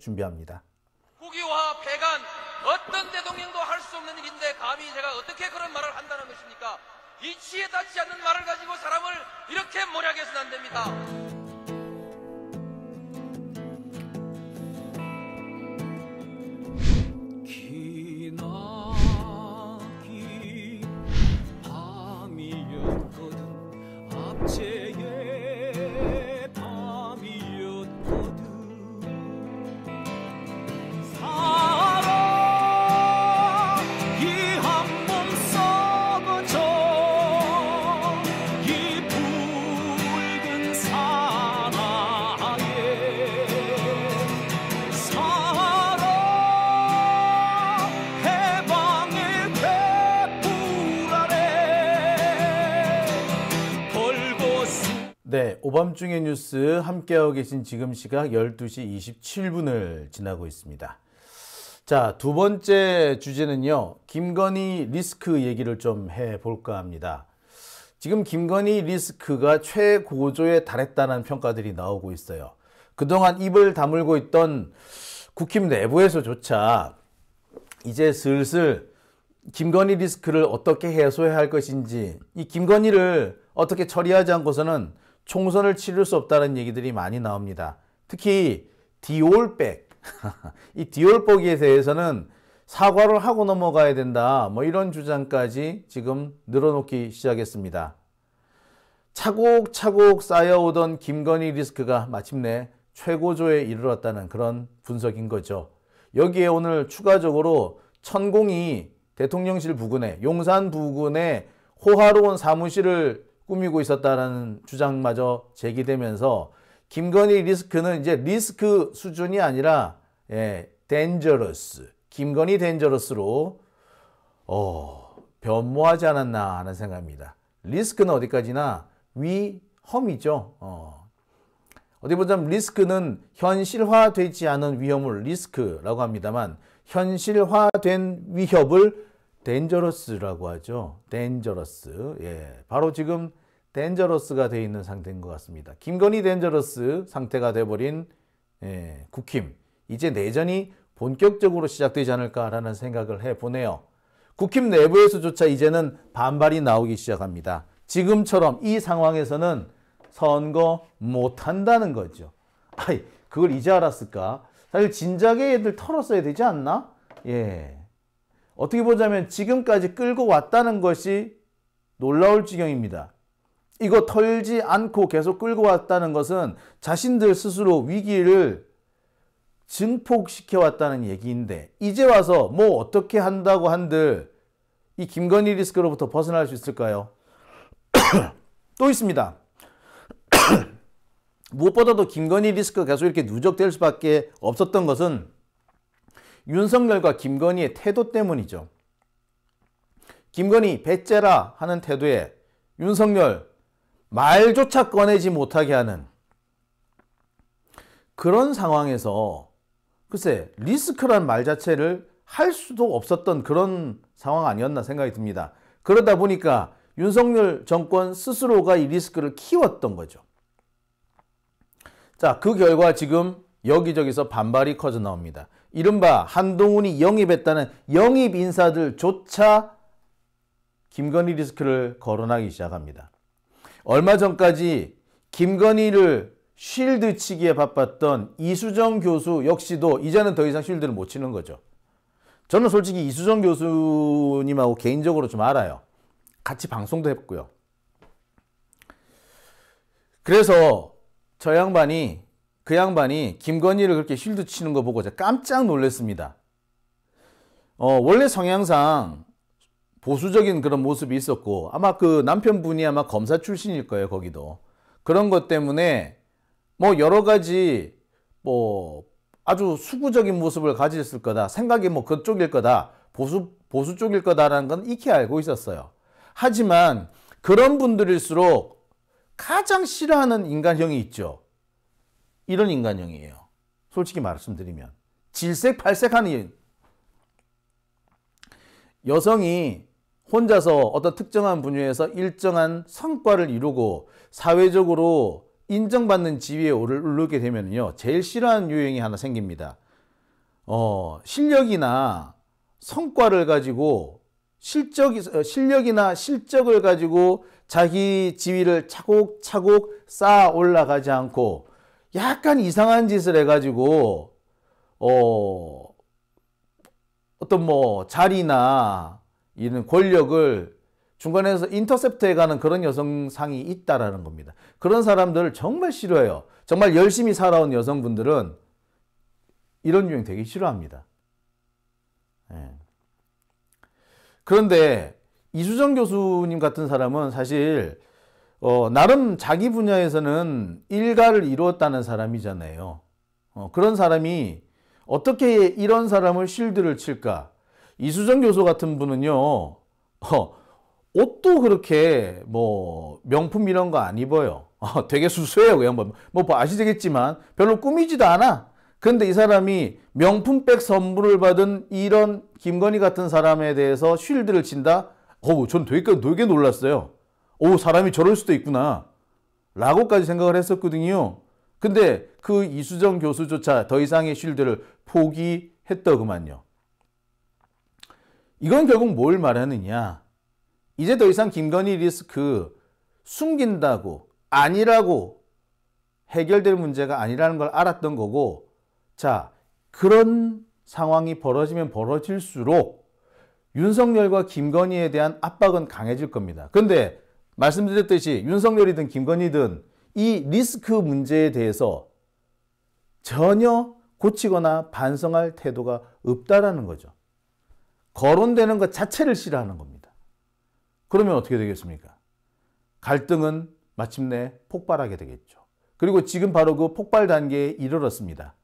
준비합니다. 후기와폐간 어떤 대통령도 할 수 없는 일인데 감히 제가 어떻게 그런 말을 한다는 것입니까? 이치에 닿지 않는 말을 가지고 사람을 이렇게 모략해서는 안 됩니다. 네, 오밤중의 뉴스 함께하고 계신 지금 시각 12시 27분을 지나고 있습니다. 자, 두 번째 주제는요. 김건희 리스크 얘기를 좀 해볼까 합니다. 지금 김건희 리스크가 최고조에 달했다는 평가들이 나오고 있어요. 그동안 입을 다물고 있던 국힘 내부에서조차 이제 슬슬 김건희 리스크를 어떻게 해소해야 할 것인지 이 김건희를 어떻게 처리하지 않고서는 총선을 치를 수 없다는 얘기들이 많이 나옵니다. 특히 디올백, 이 디올백에 대해서는 사과를 하고 넘어가야 된다. 뭐 이런 주장까지 지금 늘어놓기 시작했습니다. 차곡차곡 쌓여오던 김건희 리스크가 마침내 최고조에 이르렀다는 그런 분석인 거죠. 여기에 오늘 추가적으로 천공이 대통령실 부근에 용산 부근에 호화로운 사무실을 꾸미고 있었다라는 주장마저 제기되면서 김건희 리스크는 이제 리스크 수준이 아니라 예, d a n g 김건희 덴저러스로 어, 변모하지 않았나 하는 생각입니다. 리스크는 어디까지나 위험이죠. 어. 어디 보자면 리스크는 현실화되지 않은 위험을 리스크라고 합니다만 현실화된 위협을 dangerous라고 하죠. dangerous. 예. 바로 지금 dangerous가 되어 있는 상태인 것 같습니다. 김건희 dangerous 상태가 돼버린 예, 국힘. 이제 내전이 본격적으로 시작되지 않을까라는 생각을 해보네요. 국힘 내부에서조차 이제는 반발이 나오기 시작합니다. 지금처럼 이 상황에서는 선거 못한다는 거죠. 아이, 그걸 이제 알았을까? 사실 진작에 애들 털었어야 되지 않나? 예. 어떻게 보자면 지금까지 끌고 왔다는 것이 놀라울 지경입니다. 이거 털지 않고 계속 끌고 왔다는 것은 자신들 스스로 위기를 증폭시켜 왔다는 얘기인데 이제 와서 뭐 어떻게 한다고 한들 이 김건희 리스크로부터 벗어날 수 있을까요? 또 있습니다. 무엇보다도 김건희 리스크가 계속 이렇게 누적될 수밖에 없었던 것은 윤석열과 김건희의 태도 때문이죠. 김건희 배째라 하는 태도에 윤석열 말조차 꺼내지 못하게 하는 그런 상황에서 글쎄 리스크란 말 자체를 할 수도 없었던 그런 상황 아니었나 생각이 듭니다. 그러다 보니까 윤석열 정권 스스로가 이 리스크를 키웠던 거죠. 자, 그 결과 지금 여기저기서 반발이 커져 나옵니다. 이른바 한동훈이 영입했다는 영입 인사들조차 김건희 리스크를 거론하기 시작합니다. 얼마 전까지 김건희를 쉴드 치기에 바빴던 이수정 교수 역시도 이제는 더 이상 쉴드를 못 치는 거죠. 저는 솔직히 이수정 교수님하고 개인적으로 좀 알아요. 같이 방송도 했고요. 그래서 저 양반이 그 양반이 김건희를 그렇게 힐드 치는 거 보고 깜짝 놀랐습니다. 어, 원래 성향상 보수적인 그런 모습이 있었고 아마 그 남편분이 아마 검사 출신일 거예요 거기도 그런 것 때문에 뭐 여러 가지 뭐 아주 수구적인 모습을 가졌을 거다 생각이 뭐 그쪽일 거다 보수 보수 쪽일 거다라는 건 익히 알고 있었어요 하지만 그런 분들일수록 가장 싫어하는 인간형이 있죠 이런 인간형이에요. 솔직히 말씀드리면. 질색, 팔색하는 여성이 혼자서 어떤 특정한 분야에서 일정한 성과를 이루고 사회적으로 인정받는 지위에 오르게 되면요. 제일 싫어하는 유형이 하나 생깁니다. 어, 실력이나 성과를 가지고 실적, 어, 실력이나 실적을 가지고 자기 지위를 차곡차곡 쌓아 올라가지 않고 약간 이상한 짓을 해가지고 어 어떤 뭐 자리나 이런 권력을 중간에서 인터셉트해가는 그런 여성상이 있다라는 겁니다. 그런 사람들을 정말 싫어해요. 정말 열심히 살아온 여성분들은 이런 유행 되게 싫어합니다. 예. 그런데 이수정 교수님 같은 사람은 사실 어, 나름 자기 분야에서는 일가를 이루었다는 사람이잖아요. 어, 그런 사람이 어떻게 이런 사람을 실드를 칠까? 이수정 교수 같은 분은요, 어, 옷도 그렇게 뭐 명품 이런 거 안 입어요. 어, 되게 수수해요, 그양 뭐. 뭐, 뭐 아시겠지만 별로 꾸미지도 않아. 근데 이 사람이 명품백 선물을 받은 이런 김건희 같은 사람에 대해서 쉴드를 친다? 어우, 전 되게, 되게 놀랐어요. 오, 사람이 저럴 수도 있구나. 라고까지 생각을 했었거든요. 근데 그 이수정 교수조차 더 이상의 쉴드를 포기했더구만요. 이건 결국 뭘 말하느냐. 이제 더 이상 김건희 리스크 숨긴다고 아니라고 해결될 문제가 아니라는 걸 알았던 거고 자 그런 상황이 벌어지면 벌어질수록 윤석열과 김건희에 대한 압박은 강해질 겁니다. 근데 말씀드렸듯이 윤석열이든 김건희든 이 리스크 문제에 대해서 전혀 고치거나 반성할 태도가 없다라는 거죠. 거론되는 것 자체를 싫어하는 겁니다. 그러면 어떻게 되겠습니까? 갈등은 마침내 폭발하게 되겠죠. 그리고 지금 바로 그 폭발 단계에 이르렀습니다.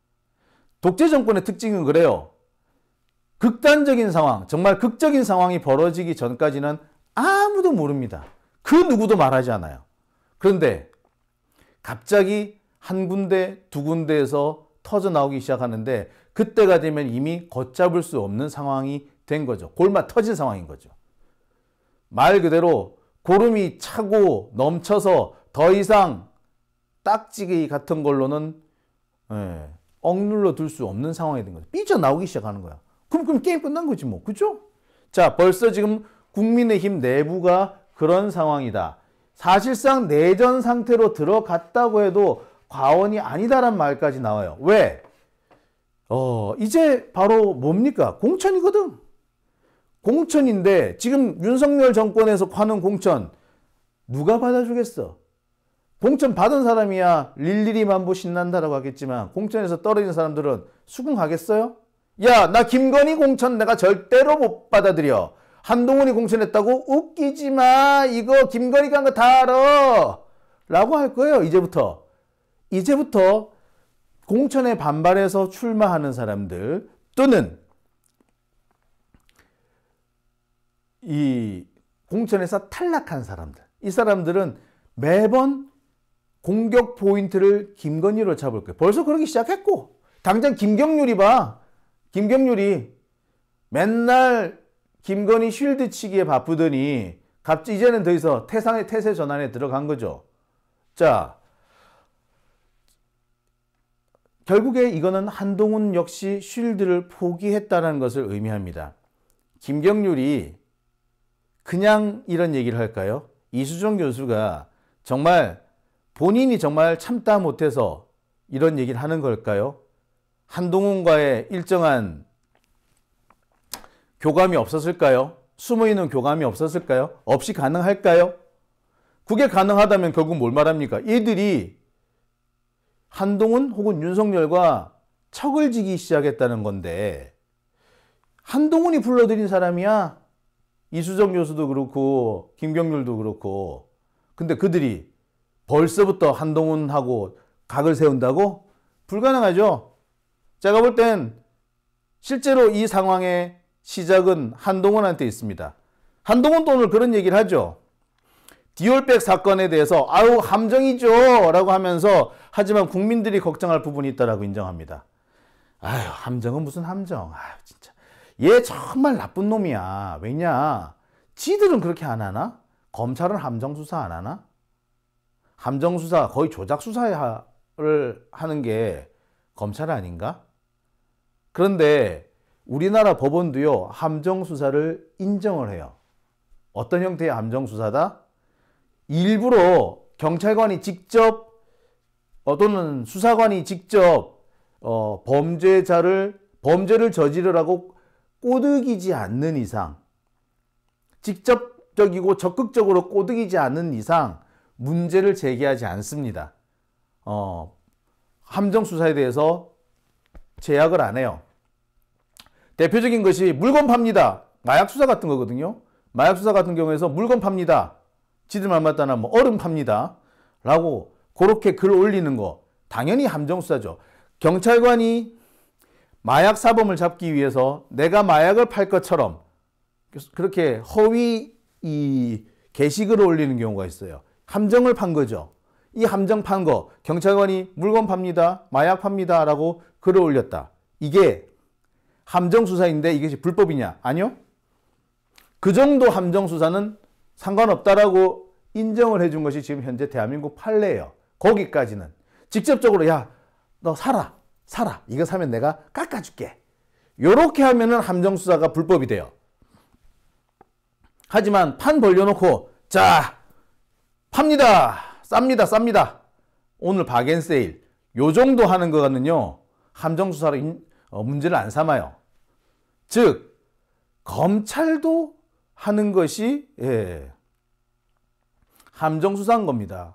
독재 정권의 특징은 그래요. 극단적인 상황, 정말 극적인 상황이 벌어지기 전까지는 아무도 모릅니다. 그 누구도 말하지 않아요. 그런데 갑자기 한 군데 두 군데에서 터져 나오기 시작하는데 그때가 되면 이미 걷잡을 수 없는 상황이 된 거죠. 골마 터진 상황인 거죠. 말 그대로 고름이 차고 넘쳐서 더 이상 딱지기 같은 걸로는 예, 억눌러 둘 수 없는 상황이 된 거죠. 삐져나오기 시작하는 거야. 그럼, 그럼 게임 끝난 거지 뭐. 그죠? 자, 벌써 지금 국민의힘 내부가 그런 상황이다. 사실상 내전 상태로 들어갔다고 해도 과언이 아니다란 말까지 나와요. 왜? 어, 이제 바로 뭡니까? 공천이거든. 공천인데 지금 윤석열 정권에서 하는 공천 누가 받아주겠어? 공천 받은 사람이야 릴리리 만보 신난다라고 하겠지만 공천에서 떨어진 사람들은 수긍하겠어요? 야, 나 김건희 공천 내가 절대로 못 받아들여. 한동훈이 공천했다고 웃기지 마. 이거 김건희가 한 거 다 알아. 라고 할 거예요. 이제부터. 이제부터 공천에 반발해서 출마하는 사람들 또는 이 공천에서 탈락한 사람들. 이 사람들은 매번 공격 포인트를 김건희로 잡을 거예요. 벌써 그러기 시작했고 당장 김경률이 봐. 김경률이 맨날 김건희 쉴드 치기에 바쁘더니 갑자기 이제는 더 이상 태상의 태세 전환에 들어간 거죠. 자, 결국에 이거는 한동훈 역시 쉴드를 포기했다는 것을 의미합니다. 김경률이 그냥 이런 얘기를 할까요? 이수정 교수가 정말 본인이 정말 참다 못해서 이런 얘기를 하는 걸까요? 한동훈과의 일정한 교감이 없었을까요? 숨어있는 교감이 없었을까요? 없이 가능할까요? 그게 가능하다면 결국 뭘 말합니까? 이들이 한동훈 혹은 윤석열과 척을 지기 시작했다는 건데 한동훈이 불러들인 사람이야. 이수정 교수도 그렇고 김경률도 그렇고 근데 그들이 벌써부터 한동훈하고 각을 세운다고? 불가능하죠. 제가 볼 땐 실제로 이 상황에 시작은 한동훈한테 있습니다. 한동훈도 오늘 그런 얘기를 하죠. 디올백 사건에 대해서 아우 함정이죠 라고 하면서 하지만 국민들이 걱정할 부분이 있다라고 인정합니다. 아유 함정은 무슨 함정 아유 진짜 얘 정말 나쁜 놈이야 왜냐 지들은 그렇게 안 하나? 검찰은 함정수사 안 하나? 함정수사 거의 조작수사를 하는 게 검찰 아닌가? 그런데 우리나라 법원도요, 함정수사를 인정을 해요. 어떤 형태의 함정수사다? 일부러 경찰관이 직접 어, 또는 수사관이 직접 어, 범죄자를, 범죄를 저지르라고 꼬드기지 않는 이상, 직접적이고 적극적으로 꼬드기지 않는 이상, 문제를 제기하지 않습니다. 어, 함정수사에 대해서 제약을 안 해요. 대표적인 것이 물건 팝니다. 마약 수사 같은 거거든요. 마약 수사 같은 경우에서 물건 팝니다. 지들 말 맞다나 뭐 얼음 팝니다. 라고 그렇게 글 올리는 거 당연히 함정 수사죠. 경찰관이 마약 사범을 잡기 위해서 내가 마약을 팔 것처럼 그렇게 허위 이 게시글을 올리는 경우가 있어요. 함정을 판 거죠. 이 함정 판 거 경찰관이 물건 팝니다. 마약 팝니다. 라고 글을 올렸다. 이게 함정수사인데 이것이 불법이냐? 아니요. 그 정도 함정수사는 상관없다라고 인정을 해준 것이 지금 현재 대한민국 판례예요. 거기까지는. 직접적으로 야, 너 사라. 사라. 이거 사면 내가 깎아줄게. 요렇게 하면은 함정수사가 불법이 돼요. 하지만 판 벌려놓고 자 팝니다. 쌉니다. 쌉니다. 오늘 바겐세일 요 정도 하는 거는요. 함정수사로 인, 어, 문제를 안 삼아요. 즉 검찰도 하는 것이 예, 함정 수사인 겁니다.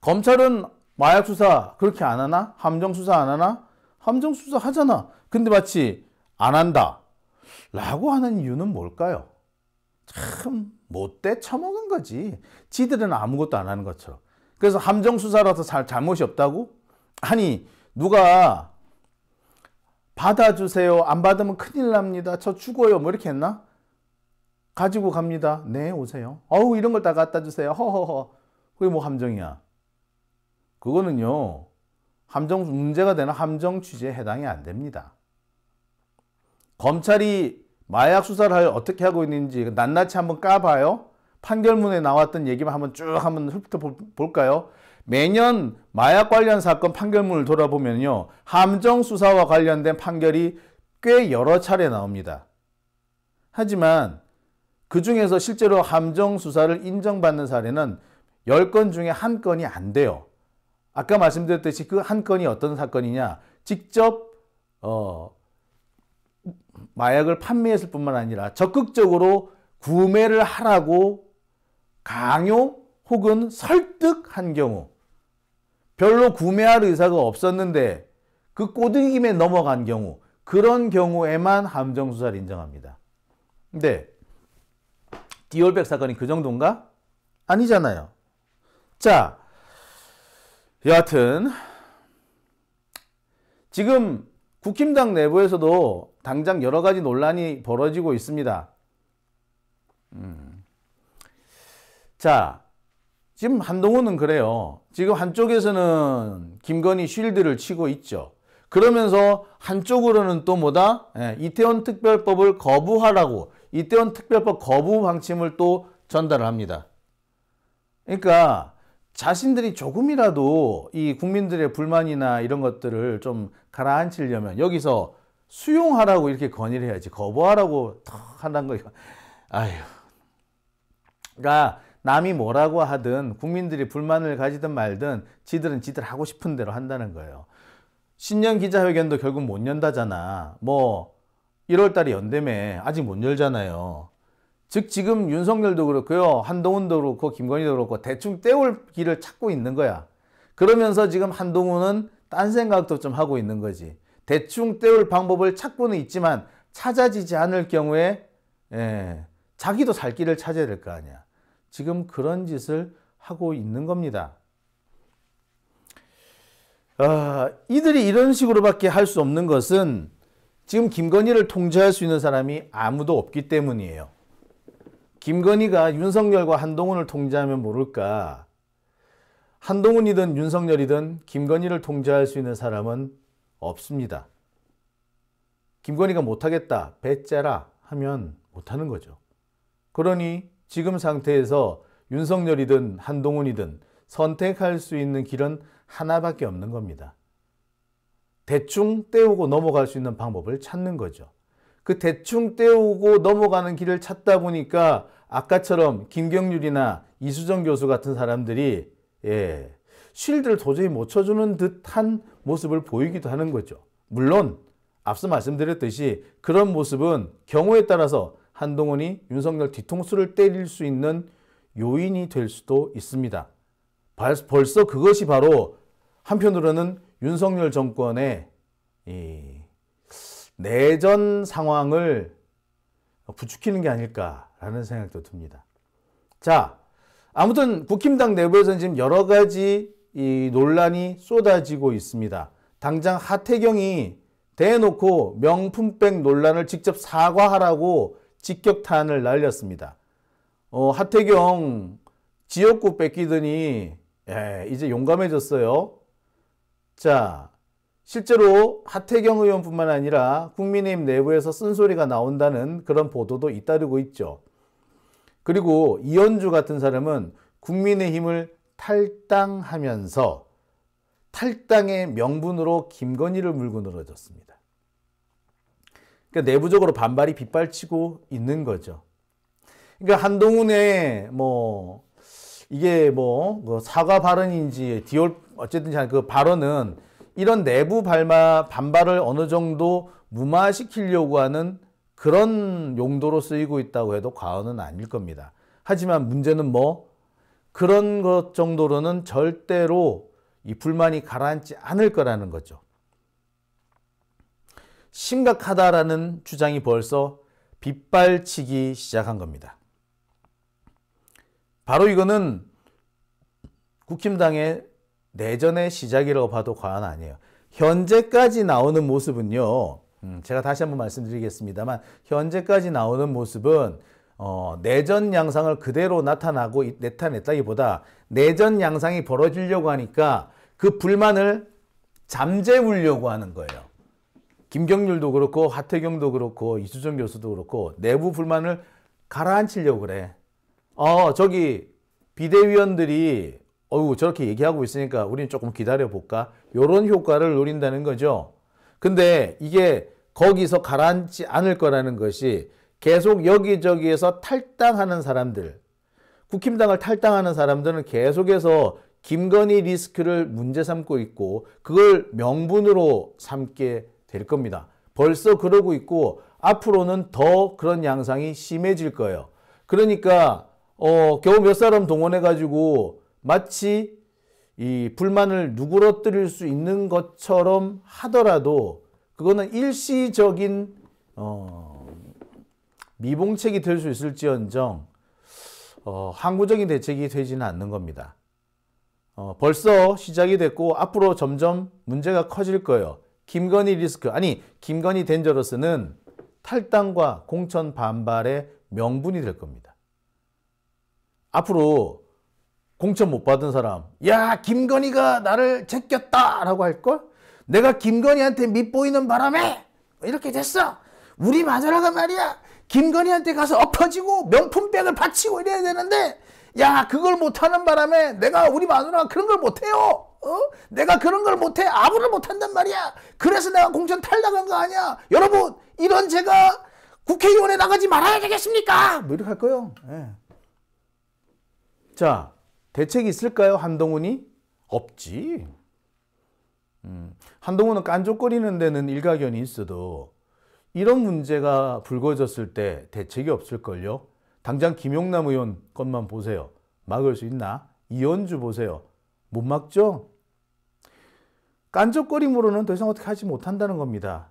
검찰은 마약 수사 그렇게 안 하나? 함정 수사 안 하나? 함정 수사 하잖아. 근데 마치 안 한다. 라고 하는 이유는 뭘까요? 참 못돼 처먹은 거지. 지들은 아무것도 안 하는 것처럼. 그래서 함정 수사라서 잘, 잘못이 없다고? 아니 누가 받아주세요. 안 받으면 큰일 납니다. 저 죽어요. 뭐 이렇게 했나? 가지고 갑니다. 네, 오세요. 어우, 이런 걸 다 갖다 주세요. 허허허. 그게 뭐 함정이야? 그거는요, 함정 문제가 되는 함정 취재에 해당이 안 됩니다. 검찰이 마약 수사를 어떻게 하고 있는지 낱낱이 한번 까봐요. 판결문에 나왔던 얘기만 한번 쭉 한번 훑어볼까요? 매년 마약 관련 사건 판결문을 돌아보면요. 함정 수사와 관련된 판결이 꽤 여러 차례 나옵니다. 하지만 그 중에서 실제로 함정 수사를 인정받는 사례는 10건 중에 한 건이 안 돼요. 아까 말씀드렸듯이 그 한 건이 어떤 사건이냐. 직접 어, 마약을 판매했을 뿐만 아니라 적극적으로 구매를 하라고 강요 혹은 설득한 경우 별로 구매할 의사가 없었는데 그 꼬드김에 넘어간 경우 그런 경우에만 함정수사를 인정합니다. 근데 디올백 사건이 그 정도인가? 아니잖아요. 자, 여하튼 지금 국힘당 내부에서도 당장 여러 가지 논란이 벌어지고 있습니다. 음. 자, 지금 한동훈은 그래요. 지금 한쪽에서는 김건희 쉴드를 치고 있죠. 그러면서 한쪽으로는 또 뭐다? 예, 이태원 특별법을 거부하라고 이태원 특별법 거부 방침을 또전달 합니다. 그러니까 자신들이 조금이라도 이 국민들의 불만이나 이런 것들을 좀 가라앉히려면 여기서 수용하라고 이렇게 건의를 해야지 거부하라고 턱 한다는 거예요. 아휴. 그러니까 남이 뭐라고 하든 국민들이 불만을 가지든 말든 지들은 지들 하고 싶은 대로 한다는 거예요. 신년 기자회견도 결국 못 연다잖아. 뭐 1월달에 연대매 아직 못 열잖아요. 즉 지금 윤석열도 그렇고요. 한동훈도 그렇고 김건희도 그렇고 대충 때울 길을 찾고 있는 거야. 그러면서 지금 한동훈은 딴 생각도 좀 하고 있는 거지. 대충 때울 방법을 찾고는 있지만 찾아지지 않을 경우에 예, 자기도 살 길을 찾아야 될 거 아니야. 지금 그런 짓을 하고 있는 겁니다. 어, 이들이 이런 식으로밖에 할 수 없는 것은 지금 김건희를 통제할 수 있는 사람이 아무도 없기 때문이에요. 김건희가 윤석열과 한동훈을 통제하면 모를까. 한동훈이든 윤석열이든 김건희를 통제할 수 있는 사람은 없습니다. 김건희가 못하겠다, 배째라 하면 못하는 거죠. 그러니 지금 상태에서 윤석열이든 한동훈이든 선택할 수 있는 길은 하나밖에 없는 겁니다. 대충 때우고 넘어갈 수 있는 방법을 찾는 거죠. 그 대충 때우고 넘어가는 길을 찾다 보니까 아까처럼 김경률이나 이수정 교수 같은 사람들이 예, 실드를 도저히 못 쳐주는 듯한 모습을 보이기도 하는 거죠. 물론 앞서 말씀드렸듯이 그런 모습은 경우에 따라서 한동훈이 윤석열 뒤통수를 때릴 수 있는 요인이 될 수도 있습니다. 벌써 그것이 바로 한편으로는 윤석열 정권의 내전 상황을 부추기는 게 아닐까라는 생각도 듭니다. 자, 아무튼 국힘당 내부에서는 지금 여러 가지 논란이 쏟아지고 있습니다. 당장 하태경이 대놓고 명품백 논란을 직접 사과하라고 직격탄을 날렸습니다. 어, 하태경 지역구 뺏기더니 예, 이제 용감해졌어요. 자, 실제로 하태경 의원뿐만 아니라 국민의힘 내부에서 쓴소리가 나온다는 그런 보도도 잇따르고 있죠. 그리고 이현주 같은 사람은 국민의힘을 탈당하면서 탈당의 명분으로 김건희를 물고 늘어졌습니다. 그러니까 내부적으로 반발이 빗발치고 있는 거죠. 그러니까 한동훈의 뭐 이게 뭐, 뭐 사과 발언인지 디올 어쨌든 그 발언은 이런 내부 발마 반발을 어느 정도 무마시키려고 하는 그런 용도로 쓰이고 있다고 해도 과언은 아닐 겁니다. 하지만 문제는 뭐 그런 것 정도로는 절대로 이 불만이 가라앉지 않을 거라는 거죠. 심각하다라는 주장이 벌써 빗발치기 시작한 겁니다. 바로 이거는 국힘당의 내전의 시작이라고 봐도 과언 아니에요. 현재까지 나오는 모습은요. 음, 제가 다시 한번 말씀드리겠습니다만 현재까지 나오는 모습은 어, 내전 양상을 그대로 나타나고 나타냈다기보다 내전 양상이 벌어지려고 하니까 그 불만을 잠재우려고 하는 거예요. 김경률도 그렇고 하태경도 그렇고 이수정 교수도 그렇고 내부 불만을 가라앉히려고 그래. 어 저기 비대위원들이 어우 저렇게 얘기하고 있으니까 우리 조금 기다려 볼까. 요런 효과를 노린다는 거죠. 근데 이게 거기서 가라앉지 않을 거라는 것이 계속 여기저기에서 탈당하는 사람들, 국힘당을 탈당하는 사람들은 계속해서 김건희 리스크를 문제 삼고 있고 그걸 명분으로 삼게 될 겁니다. 벌써 그러고 있고 앞으로는 더 그런 양상이 심해질 거예요. 그러니까 어, 겨우 몇 사람 동원해 가지고 마치 이 불만을 누그러뜨릴 수 있는 것처럼 하더라도 그거는 일시적인 어, 미봉책이 될 수 있을지언정 어, 항구적인 대책이 되지는 않는 겁니다. 어, 벌써 시작이 됐고 앞으로 점점 문제가 커질 거예요. 김건희 리스크, 아니 김건희 덴저러스는 탈당과 공천 반발의 명분이 될 겁니다. 앞으로 공천 못 받은 사람 야 김건희가 나를 제꼈다 라고 할걸? 내가 김건희한테 밑보이는 바람에 이렇게 됐어. 우리 마누라가 말이야 김건희한테 가서 엎어지고 명품백을 바치고 이래야 되는데 야 그걸 못하는 바람에 내가 우리 마누라가 그런 걸 못해요. 어? 내가 그런 걸 못해 아무를 못한단 말이야. 그래서 내가 공천 탈당한 거 아니야. 여러분 이런 제가 국회의원에 나가지 말아야 되겠습니까? 뭐 이렇게 할 거예요. 네. 자 대책이 있을까요 한동훈이? 없지. 음, 한동훈은 깐족거리는 데는 일가견이 있어도 이런 문제가 불거졌을 때 대책이 없을걸요? 당장 김용남 의원 것만 보세요. 막을 수 있나? 이현주 보세요. 못 막죠? 깐족거림으로는 더 이상 어떻게 하지 못한다는 겁니다.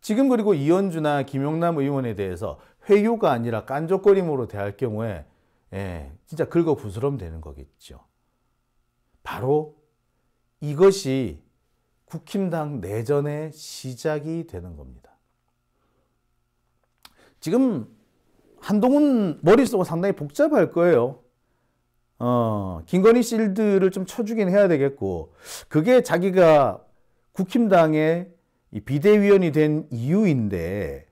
지금 그리고 이현주나 김용남 의원에 대해서 회유가 아니라 깐족거림으로 대할 경우에 예, 진짜 긁어 부스럼 되는 거겠죠. 바로 이것이 국힘당 내전의 시작이 되는 겁니다. 지금 한동훈 머릿속은 상당히 복잡할 거예요. 어, 김건희 실드를 좀 쳐주긴 해야 되겠고 그게 자기가 국힘당의 비대위원이 된 이유인데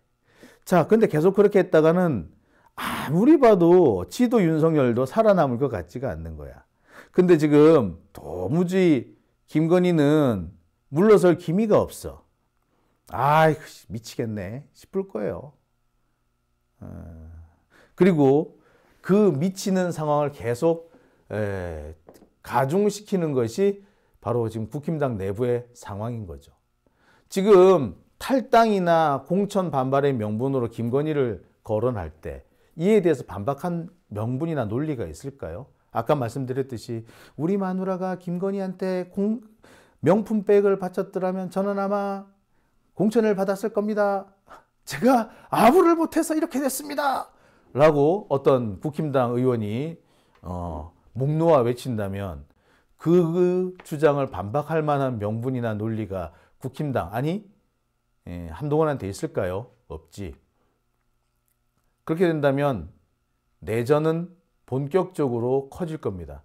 자 근데 계속 그렇게 했다가는 아무리 봐도 지도 윤석열도 살아남을 것 같지가 않는 거야. 근데 지금 도무지 김건희는 물러설 기미가 없어. 아이 미치겠네 싶을 거예요. 어... 그리고 그 미치는 상황을 계속 에, 가중시키는 것이 바로 지금 국힘당 내부의 상황인 거죠. 지금 탈당이나 공천 반발의 명분으로 김건희를 거론할 때 이에 대해서 반박한 명분이나 논리가 있을까요? 아까 말씀드렸듯이 우리 마누라가 김건희한테 공, 명품백을 바쳤더라면 저는 아마 공천을 받았을 겁니다. 제가 아부를 못해서 이렇게 됐습니다. 라고 어떤 국힘당 의원이 어, 목 놓아 외친다면 그 주장을 반박할 만한 명분이나 논리가 국힘당 아니 예, 한동훈한테 있을까요? 없지. 그렇게 된다면 내전은 본격적으로 커질 겁니다.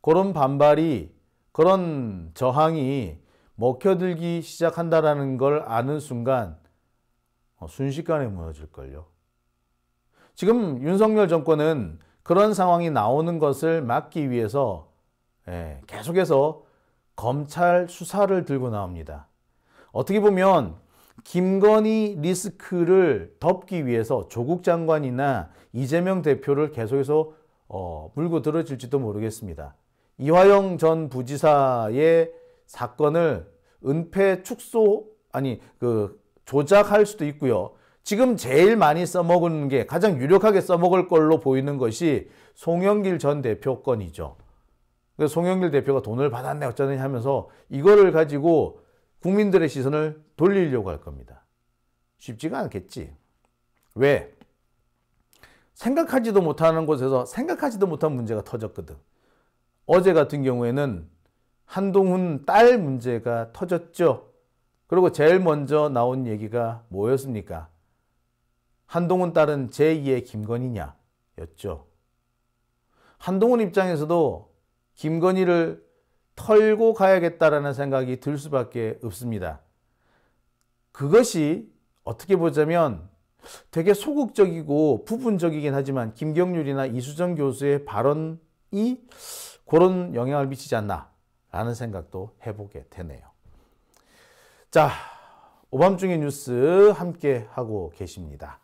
그런 반발이 그런 저항이 먹혀들기 시작한다라는 걸 아는 순간 어, 순식간에 무너질걸요. 지금 윤석열 정권은 그런 상황이 나오는 것을 막기 위해서 예, 계속해서 검찰 수사를 들고 나옵니다. 어떻게 보면 김건희 리스크를 덮기 위해서 조국 장관이나 이재명 대표를 계속해서 어, 물고 들어질지도 모르겠습니다. 이화영 전 부지사의 사건을 은폐 축소 아니 그 조작할 수도 있고요. 지금 제일 많이 써먹은 게 가장 유력하게 써먹을 걸로 보이는 것이 송영길 전 대표 건이죠. 그래서 송영길 대표가 돈을 받았네 어쩌느냐 하면서 이거를 가지고 국민들의 시선을 돌리려고 할 겁니다. 쉽지가 않겠지. 왜? 생각하지도 못하는 곳에서 생각하지도 못한 문제가 터졌거든. 어제 같은 경우에는 한동훈 딸 문제가 터졌죠. 그리고 제일 먼저 나온 얘기가 뭐였습니까? 한동훈 딸은 제2의 김건희냐? 였죠. 한동훈 입장에서도 김건희를 털고 가야겠다라는 생각이 들 수밖에 없습니다. 그것이 어떻게 보자면 되게 소극적이고 부분적이긴 하지만 김경률이나 이수정 교수의 발언이 그런 영향을 미치지 않나라는 생각도 해보게 되네요. 자, 오밤중의 뉴스 함께 하고 계십니다.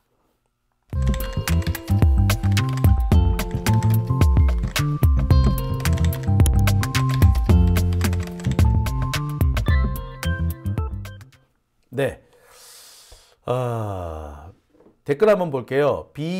네. 아, 댓글 한번 볼게요. 비